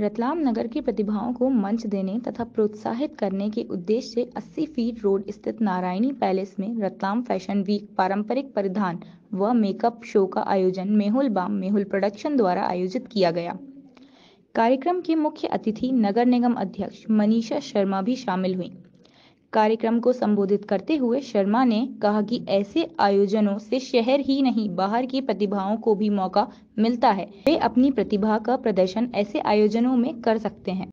रतलाम नगर की प्रतिभाओं को मंच देने तथा प्रोत्साहित करने के उद्देश्य से 80 फीट रोड स्थित नारायणी पैलेस में रतलाम फैशन वीक पारंपरिक परिधान व मेकअप शो का आयोजन मेहुल बाम मेहुल प्रोडक्शन द्वारा आयोजित किया गया कार्यक्रम के मुख्य अतिथि नगर निगम अध्यक्ष मनीषा शर्मा भी शामिल हुई कार्यक्रम को संबोधित करते हुए शर्मा ने कहा कि ऐसे आयोजनों से शहर ही नहीं बाहर की प्रतिभाओं को भी मौका मिलता है वे अपनी प्रतिभा का प्रदर्शन ऐसे आयोजनों में कर सकते हैं